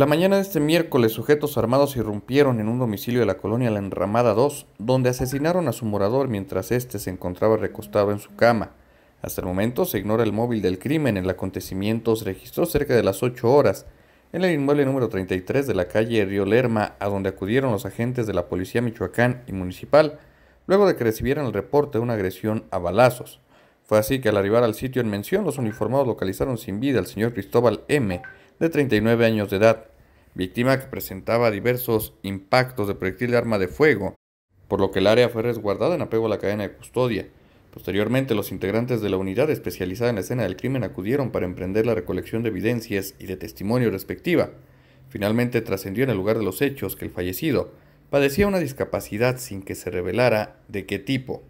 La mañana de este miércoles, sujetos armados irrumpieron en un domicilio de la colonia La Enramada 2, donde asesinaron a su morador mientras éste se encontraba recostado en su cama. Hasta el momento se ignora el móvil del crimen. El acontecimiento se registró cerca de las 8 horas en el inmueble número 33 de la calle Río Lerma, a donde acudieron los agentes de la Policía Michoacán y Municipal, luego de que recibieran el reporte de una agresión a balazos. Fue así que al arribar al sitio en mención, los uniformados localizaron sin vida al señor Cristóbal M., de 39 años de edad, víctima que presentaba diversos impactos de proyectil de arma de fuego, por lo que el área fue resguardada en apego a la cadena de custodia. Posteriormente, los integrantes de la unidad especializada en la escena del crimen acudieron para emprender la recolección de evidencias y de testimonio respectiva. Finalmente trascendió en el lugar de los hechos que el fallecido padecía una discapacidad sin que se revelara de qué tipo.